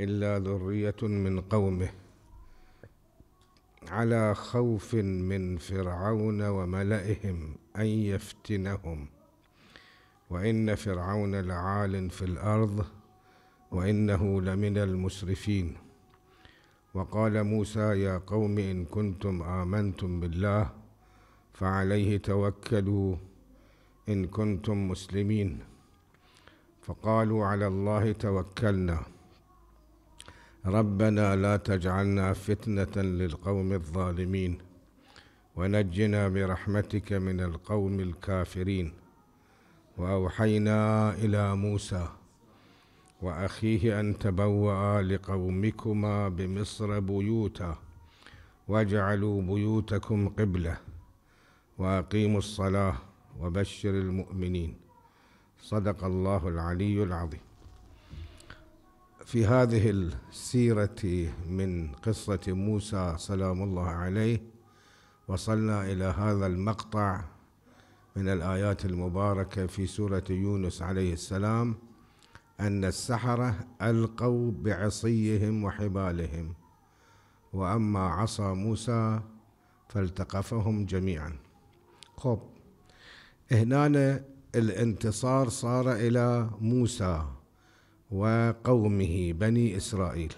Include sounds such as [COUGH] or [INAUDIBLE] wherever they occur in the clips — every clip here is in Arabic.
إلا ذرية من قومه على خوف من فرعون وملئهم أن يفتنهم وإن فرعون لعال في الأرض وإنه لمن المسرفين وقال موسى يا قوم إن كنتم آمنتم بالله فعليه توكلوا إن كنتم مسلمين فقالوا على الله توكلنا ربنا لا تجعلنا فتنه للقوم الظالمين ونجنا برحمتك من القوم الكافرين واوحينا الى موسى واخيه ان تبوا لقومكما بمصر بيوتا واجعلوا بيوتكم قبله واقيموا الصلاه وبشر المؤمنين صدق الله العلي العظيم في هذه السيرة من قصة موسى سلام الله عليه وصلنا إلى هذا المقطع من الآيات المباركة في سورة يونس عليه السلام أن السحرة ألقوا بعصيهم وحبالهم وأما عصا موسى فالتقفهم جميعا خب هنا الانتصار صار إلى موسى وقومه بني إسرائيل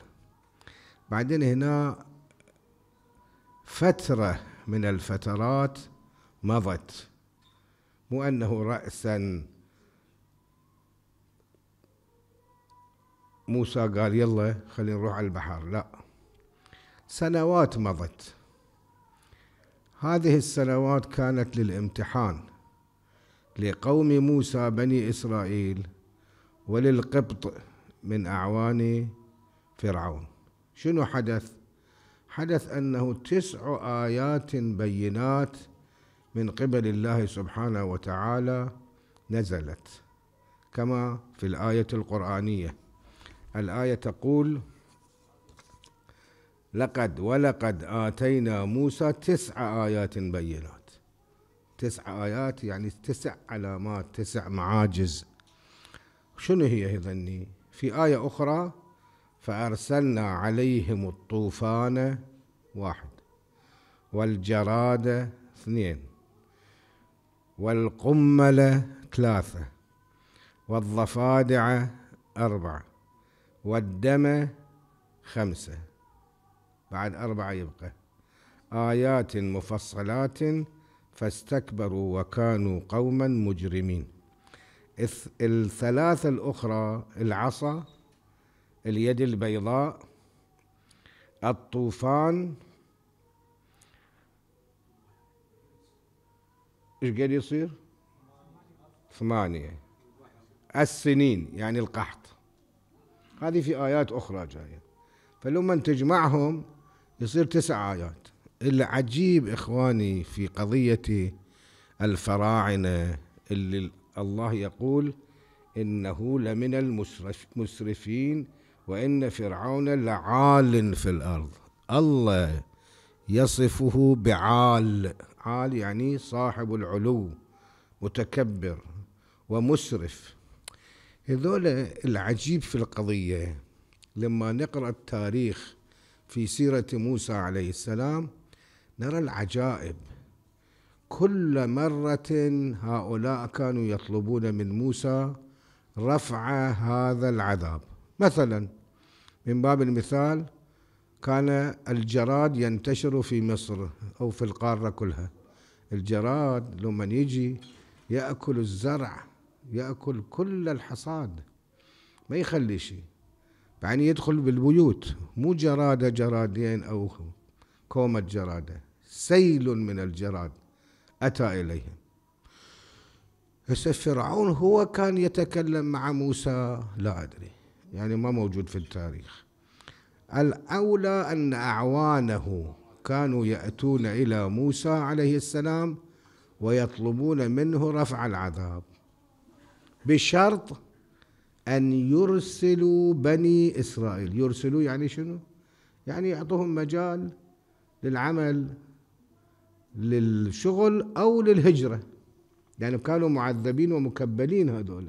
بعدين هنا فترة من الفترات مضت مو أنه رأسا موسى قال يلا خلينا نروح على البحر لا سنوات مضت هذه السنوات كانت للامتحان لقوم موسى بني إسرائيل وللقبط من أعوان فرعون شنو حدث؟ حدث أنه تسع آيات بينات من قبل الله سبحانه وتعالى نزلت كما في الآية القرآنية الآية تقول لقد ولقد آتينا موسى تسع آيات بينات تسع آيات يعني تسع علامات تسع معاجز شنو هي هذني في آية أخرى فأرسلنا عليهم الطوفان واحد والجراد اثنين والقمل ثلاثة والضفادع أربعة والدم خمسة بعد أربعة يبقى آيات مفصلات فاستكبروا وكانوا قوما مجرمين الثلاثة الأخرى العصا اليد البيضاء الطوفان ايش قد يصير؟ ثمانية السنين يعني القحط هذه في آيات أخرى جاية فلما تجمعهم يصير تسع آيات العجيب إخواني في قضية الفراعنة اللي الله يقول إنه لمن المسرفين وإن فرعون لعال في الأرض الله يصفه بعال عال يعني صاحب العلو متكبر ومسرف هذول العجيب في القضية لما نقرأ التاريخ في سيرة موسى عليه السلام نرى العجائب كل مرة هؤلاء كانوا يطلبون من موسى رفع هذا العذاب مثلا من باب المثال كان الجراد ينتشر في مصر أو في القارة كلها الجراد لما يجي يأكل الزرع يأكل كل الحصاد ما يخلي شيء يعني يدخل بالبيوت مو جرادة جرادين أو كومة جرادة سيل من الجراد أتى إليهم هسه فرعون هو كان يتكلم مع موسى لا أدري يعني ما موجود في التاريخ الأولى أن أعوانه كانوا يأتون إلى موسى عليه السلام ويطلبون منه رفع العذاب بشرط أن يرسلوا بني إسرائيل يرسلوا يعني شنو؟ يعني يعطوهم مجال للعمل للشغل أو للهجرة يعني كانوا معذبين ومكبلين هذول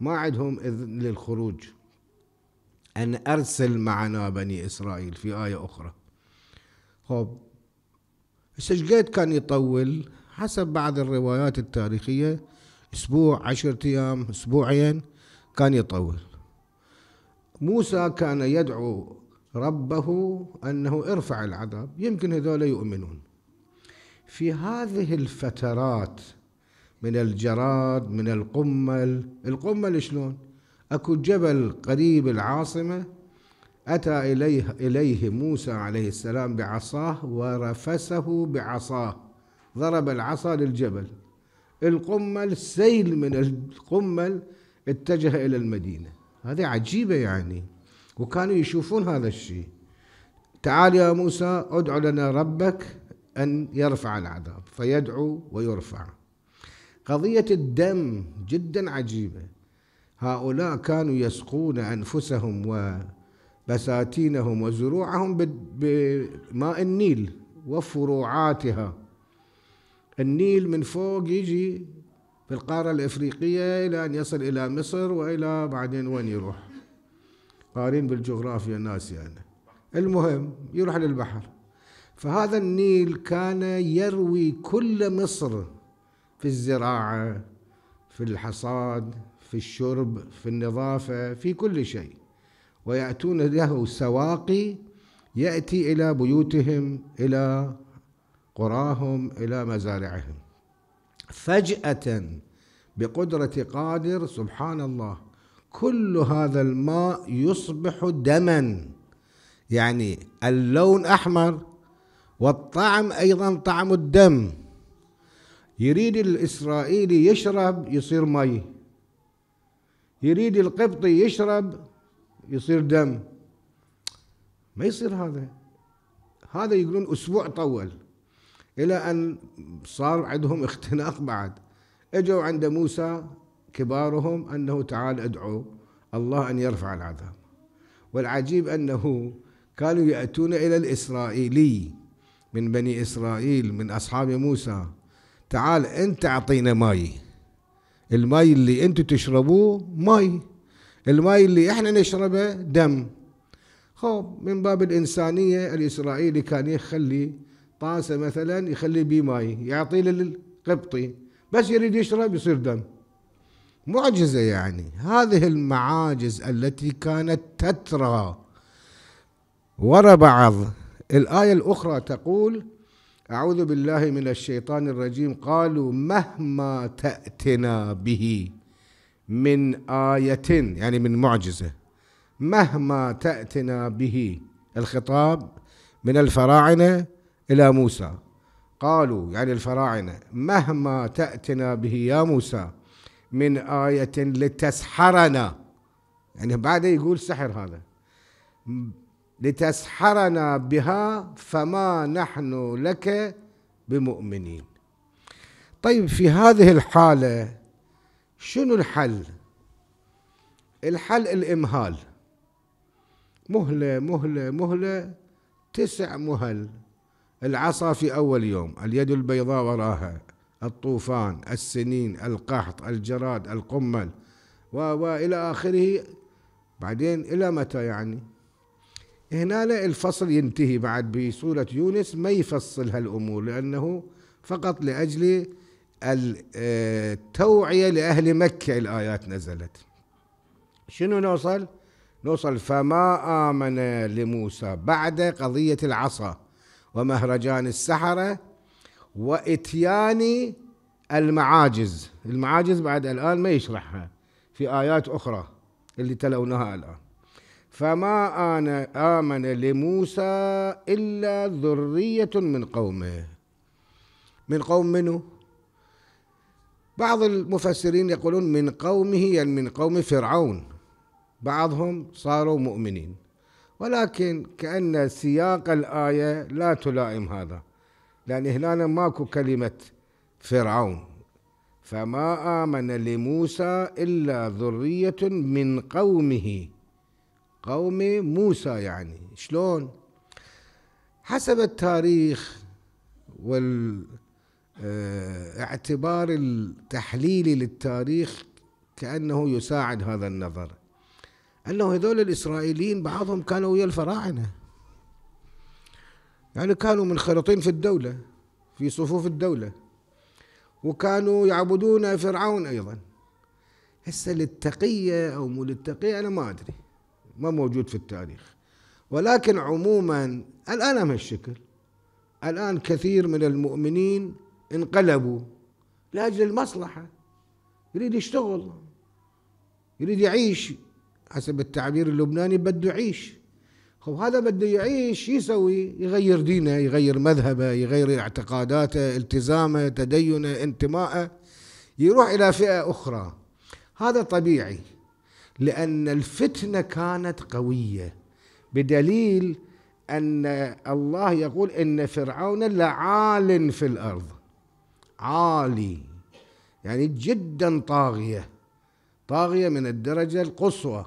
ما عندهم إذن للخروج أن أرسل معنا بني إسرائيل في آية أخرى خب السجقيت كان يطول حسب بعض الروايات التاريخية أسبوع عشرة أيام أسبوعين كان يطول موسى كان يدعو ربه أنه ارفع العذاب يمكن هذول يؤمنون في هذه الفترات من الجراد من القمل القمل شلون اكو جبل قريب العاصمه اتى اليه اليه موسى عليه السلام بعصاه ورفسه بعصاه ضرب العصا للجبل القمل سيل من القمل اتجه الى المدينه هذه عجيبه يعني وكانوا يشوفون هذا الشيء تعال يا موسى ادع لنا ربك أن يرفع العذاب فيدعو ويرفع قضية الدم جدا عجيبة هؤلاء كانوا يسقون أنفسهم وبساتينهم وزروعهم بماء النيل وفروعاتها النيل من فوق يجي في القارة الإفريقية إلى أن يصل إلى مصر وإلى بعدين وين يروح قارين بالجغرافيا ناسي يعني. أنا المهم يروح للبحر فهذا النيل كان يروي كل مصر في الزراعة في الحصاد في الشرب في النظافة في كل شيء ويأتون له سواقي يأتي إلى بيوتهم إلى قراهم إلى مزارعهم فجأة بقدرة قادر سبحان الله كل هذا الماء يصبح دما يعني اللون أحمر والطعم أيضا طعم الدم يريد الإسرائيلي يشرب يصير مي يريد القبطي يشرب يصير دم ما يصير هذا هذا يقولون أسبوع طول إلى أن صار عندهم [LAUGHS] اختناق بعد اجوا عند موسى كبارهم أنه تعال ادعو الله أن يرفع العذاب والعجيب أنه كانوا يأتون إلى الإسرائيلي من بني إسرائيل من أصحاب موسى تعال أنت أعطينا ماي الماي اللي أنتم تشربوه ماي الماي اللي احنا نشربه دم خب من باب الإنسانية الإسرائيلي كان يخلي طاسة مثلا يخلي بيه ماي يعطيه للقبطي بس يريد يشرب يصير دم معجزة يعني هذه المعاجز التي كانت تترى ورا بعض الآية الأخرى تقول أعوذ بالله من الشيطان الرجيم قالوا مهما تأتنا به من آية يعني من معجزة مهما تأتنا به الخطاب من الفراعنة إلى موسى قالوا يعني الفراعنة مهما تأتنا به يا موسى من آية لتسحرنا يعني بعد يقول سحر هذا لتسحرنا بها فما نحن لك بمؤمنين طيب في هذه الحاله شنو الحل الحل الامهال مهله مهله مهله تسع مهل العصا في اول يوم اليد البيضاء وراها الطوفان السنين القحط الجراد القمل والى اخره بعدين الى متى يعني هنا الفصل ينتهي بعد بسورة يونس ما يفصل هالأمور لأنه فقط لأجل آه، التوعية لأهل مكة الآيات نزلت شنو نوصل؟ نوصل فما آمن لموسى بعد قضية العصا ومهرجان السحرة وإتيان المعاجز المعاجز بعد الآن ما يشرحها في آيات أخرى اللي تلوناها الآن فما آن آمن لموسى إلا ذرية من قومه من قوم منه بعض المفسرين يقولون من قومه يعني من قوم فرعون بعضهم صاروا مؤمنين ولكن كأن سياق الآية لا تلائم هذا لأن هنا ماكو كلمة فرعون فما آمن لموسى إلا ذرية من قومه قوم موسى يعني شلون حسب التاريخ والاعتبار آه، التحليلي للتاريخ كأنه يساعد هذا النظر أنه هذول الإسرائيليين بعضهم كانوا ويا الفراعنة يعني كانوا منخرطين في الدولة في صفوف الدولة وكانوا يعبدون فرعون أيضا هسه للتقية أو مو للتقية أنا ما أدري ما موجود في التاريخ ولكن عموما الآن الشكل الآن كثير من المؤمنين انقلبوا لأجل المصلحة يريد يشتغل يريد يعيش حسب التعبير اللبناني بده يعيش خب هذا بده يعيش يسوي يغير دينه يغير مذهبه يغير اعتقاداته التزامه تدينه انتمائه يروح إلى فئة أخرى هذا طبيعي لأن الفتنة كانت قوية بدليل أن الله يقول إن فرعون لعال في الأرض عالي يعني جدا طاغية طاغية من الدرجة القصوى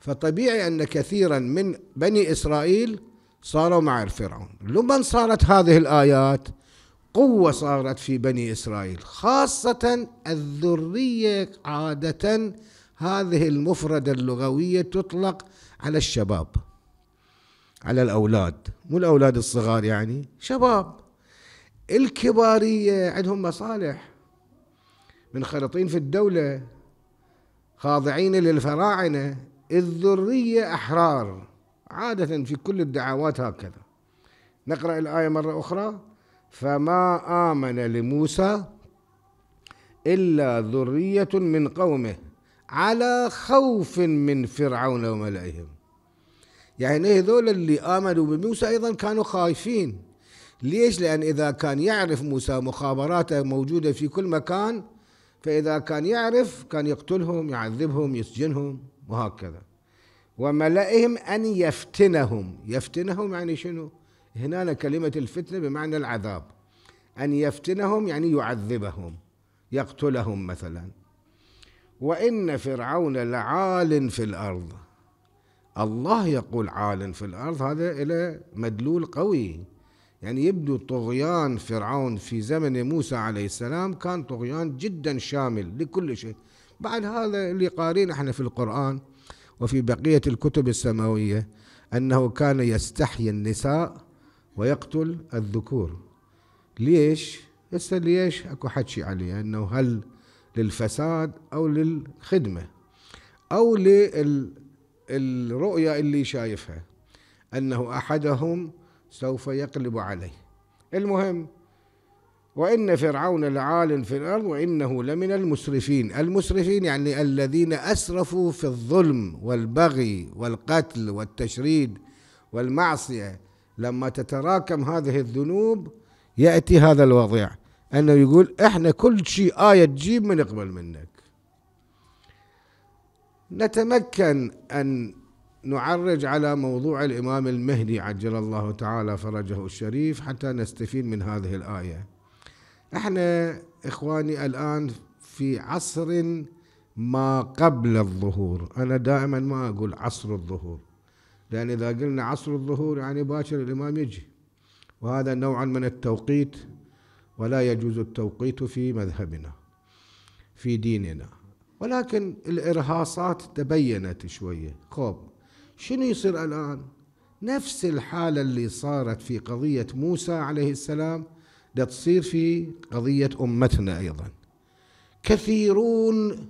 فطبيعي أن كثيرا من بني إسرائيل صاروا مع الفرعون لمن صارت هذه الآيات قوة صارت في بني إسرائيل خاصة الذرية عادة هذه المفردة اللغوية تطلق على الشباب على الأولاد مو الأولاد الصغار يعني شباب الكبارية عندهم مصالح منخرطين في الدولة خاضعين للفراعنة الذرية أحرار عادة في كل الدعوات هكذا نقرأ الآية مرة أخرى فما آمن لموسى إلا ذرية من قومه على خوف من فرعون وملئهم يعني إيه هذول اللي آمنوا بموسى أيضا كانوا خايفين ليش لأن إذا كان يعرف موسى مخابراته موجودة في كل مكان فإذا كان يعرف كان يقتلهم يعذبهم يسجنهم وهكذا وملئهم أن يفتنهم يفتنهم يعني شنو هنا كلمة الفتنة بمعنى العذاب أن يفتنهم يعني يعذبهم يقتلهم مثلاً وإن فرعون لعال في الأرض الله يقول عال في الأرض هذا إلى مدلول قوي يعني يبدو طغيان فرعون في زمن موسى عليه السلام كان طغيان جدا شامل لكل شيء بعد هذا اللي قارين احنا في القرآن وفي بقية الكتب السماوية أنه كان يستحيي النساء ويقتل الذكور ليش؟ هسه ليش اكو حكي عليه انه هل للفساد او للخدمه او للرؤيه اللي شايفها انه احدهم سوف يقلب عليه المهم وان فرعون لعال في الارض وانه لمن المسرفين المسرفين يعني الذين اسرفوا في الظلم والبغي والقتل والتشريد والمعصيه لما تتراكم هذه الذنوب ياتي هذا الوضع أنه يقول إحنا كل شيء آية تجيب من يقبل منك نتمكن أن نعرج على موضوع الإمام المهدي عجل الله تعالى فرجه الشريف حتى نستفيد من هذه الآية احنا إخواني الآن في عصر ما قبل الظهور أنا دائما ما أقول عصر الظهور لأن إذا قلنا عصر الظهور يعني باشر الإمام يجي وهذا نوعا من التوقيت ولا يجوز التوقيت في مذهبنا في ديننا ولكن الإرهاصات تبينت شوية خب شنو يصير الآن نفس الحالة اللي صارت في قضية موسى عليه السلام دا تصير في قضية أمتنا أيضا كثيرون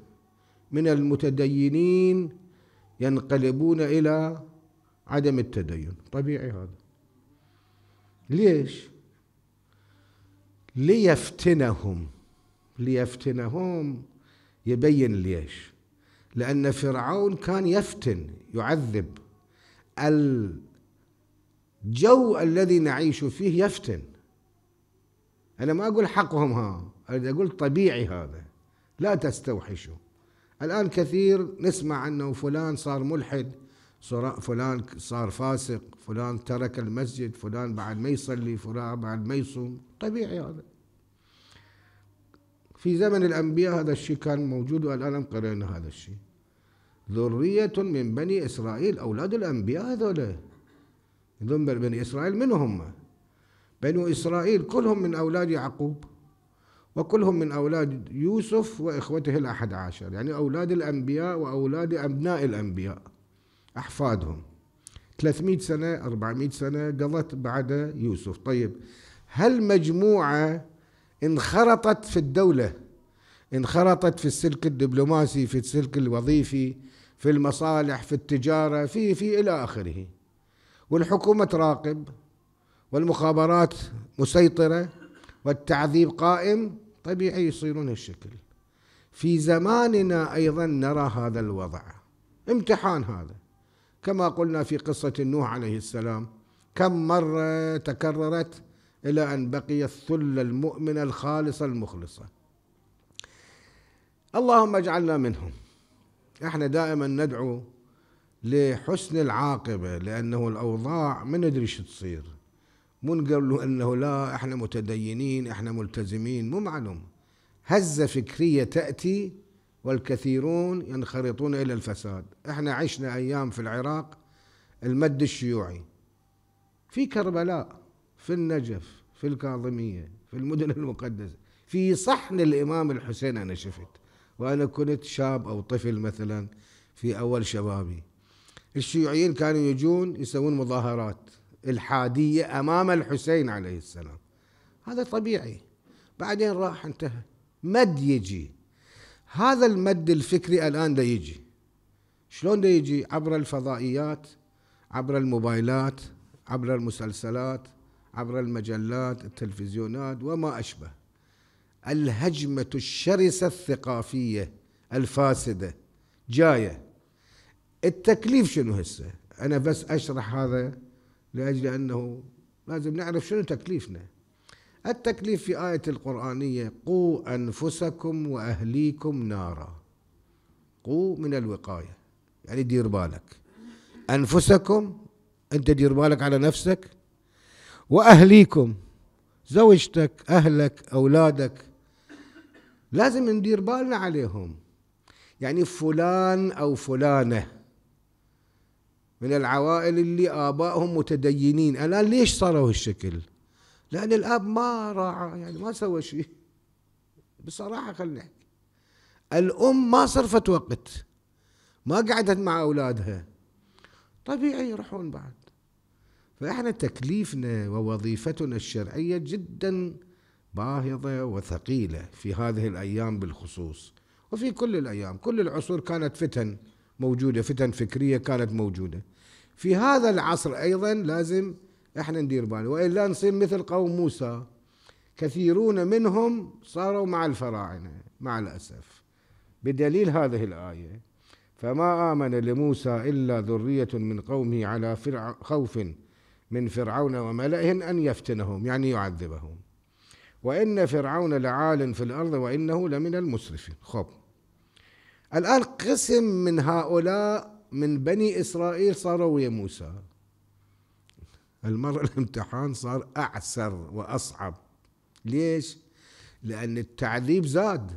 من المتدينين ينقلبون إلى عدم التدين طبيعي هذا ليش ليفتنهم ليفتنهم يبين ليش لأن فرعون كان يفتن يعذب الجو الذي نعيش فيه يفتن أنا ما أقول حقهم ها أنا أقول طبيعي هذا لا تستوحشوا الآن كثير نسمع أنه فلان صار ملحد فلان صار فاسق فلان ترك المسجد فلان بعد ما يصلي فلان بعد ما يصوم طبيعي هذا في زمن الأنبياء هذا الشيء كان موجود والآن قرأنا هذا الشيء ذرية من بني إسرائيل أولاد الأنبياء هذول ذنب بني إسرائيل من هم بنو إسرائيل كلهم من أولاد يعقوب وكلهم من أولاد يوسف وإخوته الأحد عشر يعني أولاد الأنبياء وأولاد أبناء الأنبياء أحفادهم 300 سنة 400 سنة قضت بعد يوسف طيب هل مجموعة انخرطت في الدولة انخرطت في السلك الدبلوماسي في السلك الوظيفي في المصالح في التجارة في في إلى آخره والحكومة تراقب والمخابرات مسيطرة والتعذيب قائم طبيعي يصيرون هالشكل في زماننا أيضا نرى هذا الوضع امتحان هذا كما قلنا في قصة نوح عليه السلام كم مرة تكررت إلى أن بقي الثلة المؤمنة الخالصة المخلصة اللهم اجعلنا منهم احنا دائما ندعو لحسن العاقبة لأنه الأوضاع ما ندري شو تصير من نقول له أنه لا احنا متدينين احنا ملتزمين مو معلوم هزة فكرية تأتي والكثيرون ينخرطون الى الفساد احنا عشنا ايام في العراق المد الشيوعي في كربلاء في النجف في الكاظميه في المدن المقدسه في صحن الامام الحسين انا شفت وانا كنت شاب او طفل مثلا في اول شبابي الشيوعيين كانوا يجون يسوون مظاهرات الحاديه امام الحسين عليه السلام هذا طبيعي بعدين راح انتهى مد يجي هذا المد الفكري الآن دا يجي شلون دا يجي عبر الفضائيات عبر الموبايلات عبر المسلسلات عبر المجلات التلفزيونات وما أشبه الهجمة الشرسة الثقافية الفاسدة جاية التكليف شنو هسه أنا بس أشرح هذا لأجل أنه لازم نعرف شنو تكليفنا التكليف في آية القرآنية قوا أنفسكم وأهليكم نارا قوا من الوقاية يعني دير بالك أنفسكم أنت دير بالك على نفسك وأهليكم زوجتك أهلك أولادك لازم ندير بالنا عليهم يعني فلان أو فلانة من العوائل اللي آبائهم متدينين الآن ليش صاروا هالشكل؟ لان الاب ما راعى يعني ما سوى شيء بصراحه خلينا نحكي الام ما صرفت وقت ما قعدت مع اولادها طبيعي يروحون بعد فاحنا تكليفنا ووظيفتنا الشرعيه جدا باهظه وثقيله في هذه الايام بالخصوص وفي كل الايام كل العصور كانت فتن موجوده فتن فكريه كانت موجوده في هذا العصر ايضا لازم احنا ندير بالنا والا نصير مثل قوم موسى كثيرون منهم صاروا مع الفراعنه مع الاسف بدليل هذه الايه فما امن لموسى الا ذريه من قومه على فرع خوف من فرعون وملئهم ان يفتنهم يعني يعذبهم وان فرعون لعال في الارض وانه لمن المسرفين خب الان قسم من هؤلاء من بني اسرائيل صاروا ويا موسى المرة [LAUGHS] الامتحان صار أعسر وأصعب ليش؟ لأن التعذيب زاد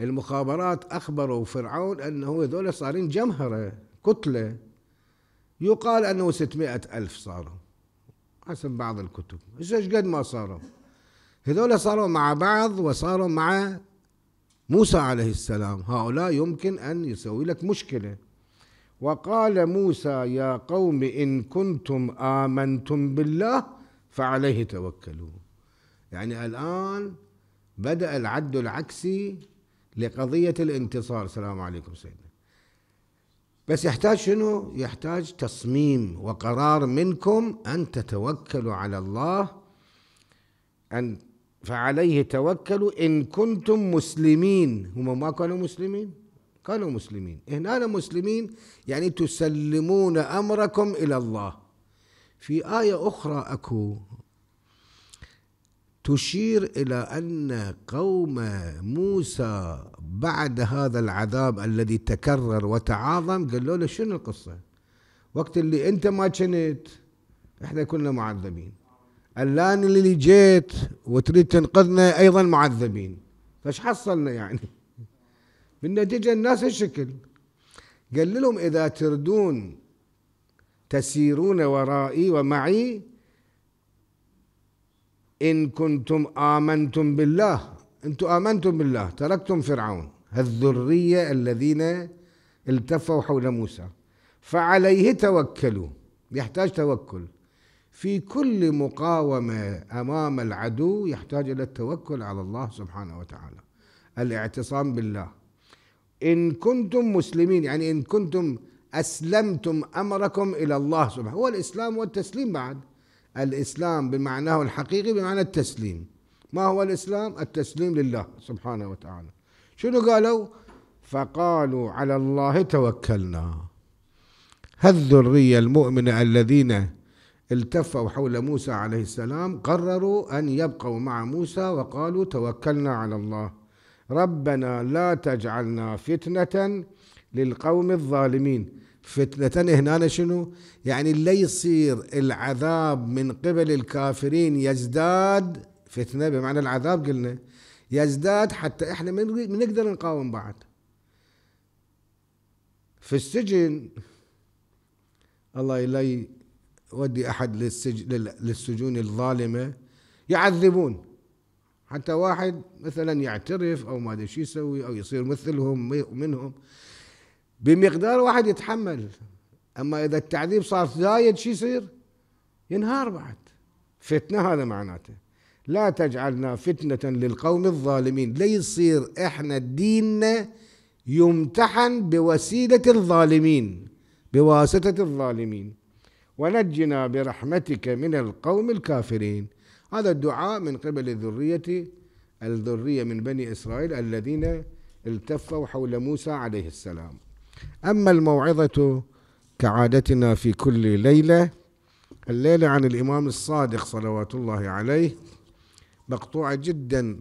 المخابرات أخبروا فرعون أنه هذول صارين جمهرة كتلة يقال أنه 600 ألف صاروا حسب بعض الكتب إيش قد ما صاروا هذول صاروا مع بعض وصاروا مع موسى عليه السلام هؤلاء يمكن أن يسوي لك مشكلة وقال موسى يا قوم إن كنتم آمنتم بالله فعليه توكلوا يعني الآن بدأ العد العكسي لقضية الانتصار السلام عليكم سيدنا بس يحتاج شنو؟ يحتاج تصميم وقرار منكم أن تتوكلوا على الله أن فعليه توكلوا إن كنتم مسلمين هم ما كانوا مسلمين كانوا مسلمين هنا مسلمين يعني تسلمون أمركم إلى الله في آية أخرى أكو تشير إلى أن قوم موسى بعد هذا العذاب الذي تكرر وتعاظم قالوا له شنو القصة وقت اللي أنت ما كنت إحنا كنا معذبين الآن اللي جيت وتريد تنقذنا أيضا معذبين فش حصلنا يعني بالنتيجة الناس الشكل قال لهم إذا تردون تسيرون ورائي ومعي إن كنتم آمنتم بالله أنتم آمنتم بالله تركتم فرعون الذرية الذين التفوا حول موسى فعليه توكلوا يحتاج توكل في كل مقاومة أمام العدو يحتاج إلى التوكل على الله سبحانه وتعالى الاعتصام بالله إن كنتم مسلمين يعني إن كنتم أسلمتم أمركم إلى الله سبحانه هو الإسلام والتسليم بعد الإسلام بمعناه الحقيقي بمعنى التسليم ما هو الإسلام التسليم لله سبحانه وتعالى شنو قالوا فقالوا على الله توكلنا هالذرية المؤمنة الذين التفوا حول موسى عليه السلام قرروا أن يبقوا مع موسى وقالوا توكلنا على الله ربنا لا تجعلنا فتنة للقوم الظالمين فتنة هنا شنو يعني لا يصير العذاب من قبل الكافرين يزداد فتنة بمعنى العذاب قلنا يزداد حتى احنا من نقدر نقاوم بعد في السجن الله لا يودي احد للسجن للسجون الظالمه يعذبون حتى واحد مثلا يعترف او ما ادري شو يسوي او يصير مثلهم منهم بمقدار واحد يتحمل اما اذا التعذيب صار زايد شو يصير؟ ينهار بعد فتنه هذا معناته لا تجعلنا فتنة للقوم الظالمين لا يصير احنا ديننا يمتحن بوسيلة الظالمين بواسطة الظالمين ونجنا برحمتك من القوم الكافرين هذا الدعاء من قبل الذرية الذرية من بني إسرائيل الذين التفوا حول موسى عليه السلام أما الموعظة كعادتنا في كل ليلة الليلة عن الإمام الصادق صلوات الله عليه مقطوعة جدا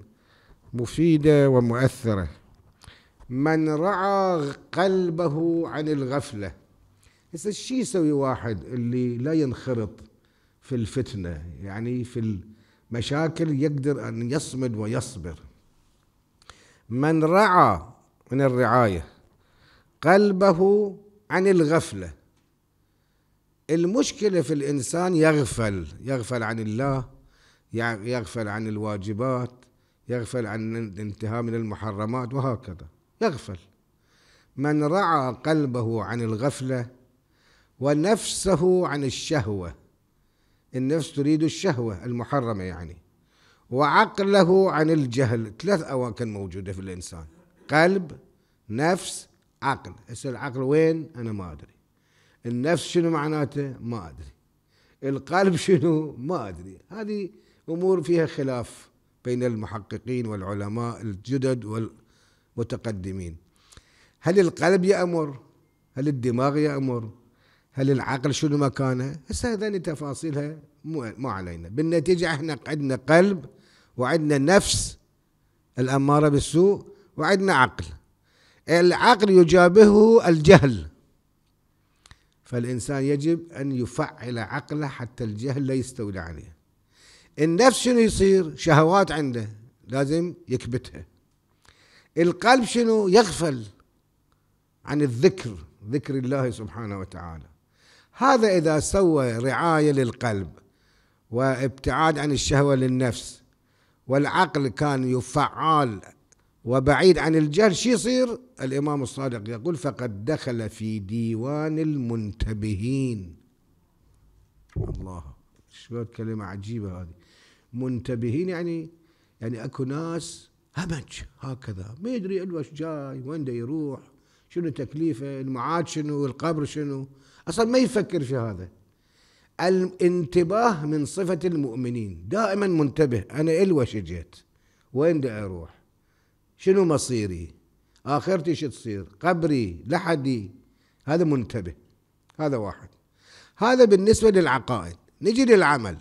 مفيدة ومؤثرة من رعى قلبه عن الغفلة هسه الشيء يسوي واحد اللي لا ينخرط في الفتنة يعني في مشاكل يقدر أن يصمد ويصبر من رعى من الرعاية قلبه عن الغفلة المشكلة في الإنسان يغفل يغفل عن الله يغفل عن الواجبات يغفل عن الانتهاء من المحرمات وهكذا يغفل من رعى قلبه عن الغفله ونفسه عن الشهوه النفس تريد الشهوة المحرمة يعني وعقله عن الجهل ثلاث أواكن موجودة في الإنسان قلب نفس عقل هسه العقل وين أنا ما أدري النفس شنو معناته ما أدري القلب [LAUGHS] شنو ما أدري هذه أمور فيها خلاف بين المحققين والعلماء الجدد والمتقدمين هل القلب يأمر هل الدماغ يأمر هل العقل شنو مكانه هسه هذين تفاصيلها مو ما علينا بالنتيجة احنا عندنا قلب وعندنا نفس الأمارة بالسوء وعندنا عقل العقل يجابهه الجهل فالإنسان يجب أن يفعل عقله حتى الجهل لا يستولي عليه النفس شنو يصير شهوات عنده لازم يكبتها القلب شنو يغفل عن الذكر ذكر الله سبحانه وتعالى هذا إذا سوى رعاية للقلب وابتعاد عن الشهوة للنفس والعقل كان يفعال وبعيد عن الجهل شو يصير الإمام الصادق يقول فقد دخل في ديوان المنتبهين الله شو كلمة عجيبة هذه منتبهين يعني يعني اكو ناس همج هكذا ما يدري الوش جاي وين يروح شنو تكليفه المعاد شنو القبر شنو أصلا ما يفكر في هذا الانتباه من صفة المؤمنين دائما منتبه أنا إلوش جيت وين بدي أروح شنو مصيري آخرتي شو تصير قبري لحدي هذا منتبه هذا واحد هذا بالنسبة للعقائد نجي للعمل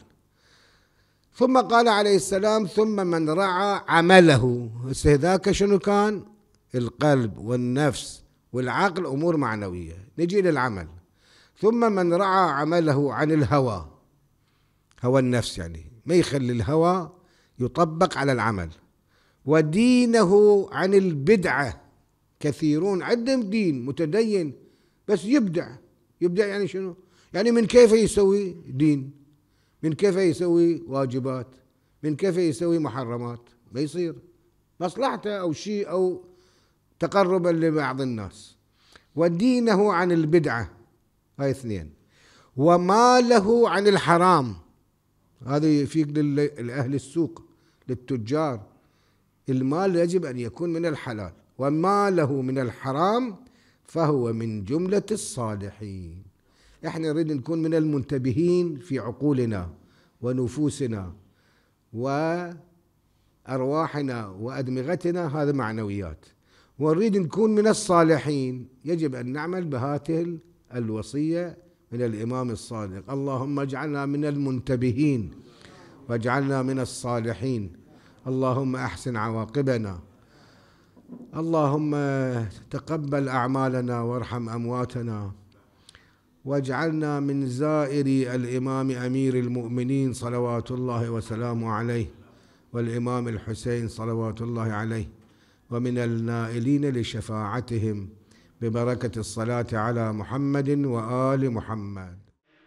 ثم قال عليه السلام ثم من رعى عمله هذاك شنو كان القلب والنفس والعقل أمور معنوية نجي للعمل ثم من رعى عمله عن الهوى هوى النفس يعني ما يخلي الهوى يطبق على العمل ودينه عن البدعة كثيرون عندهم دين متدين بس يبدع يبدع يعني شنو يعني من كيف يسوي دين من كيف يسوي واجبات من كيف يسوي محرمات ما يصير مصلحته أو شيء أو تقربا لبعض الناس ودينه عن البدعة هاي اثنين وماله عن الحرام هذا يفيق لأهل السوق للتجار المال يجب أن يكون من الحلال وماله من الحرام فهو من جملة الصالحين احنا نريد نكون من المنتبهين في عقولنا ونفوسنا وأرواحنا وأدمغتنا هذا معنويات ونريد نكون من الصالحين يجب أن نعمل بهذه الوصية من الإمام الصادق اللهم اجعلنا من المنتبهين واجعلنا من الصالحين اللهم أحسن عواقبنا اللهم تقبل أعمالنا وارحم أمواتنا واجعلنا من زائري الإمام أمير المؤمنين صلوات الله وسلامه عليه والإمام الحسين صلوات الله عليه ومن النائلين لشفاعتهم ببركة الصلاة على محمد وآل محمد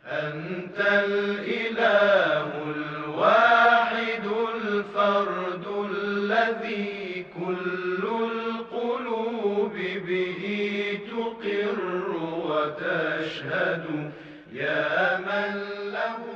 أنت الإله الواحد الفرد الذي كل القلوب به تقر وتشهد يا من له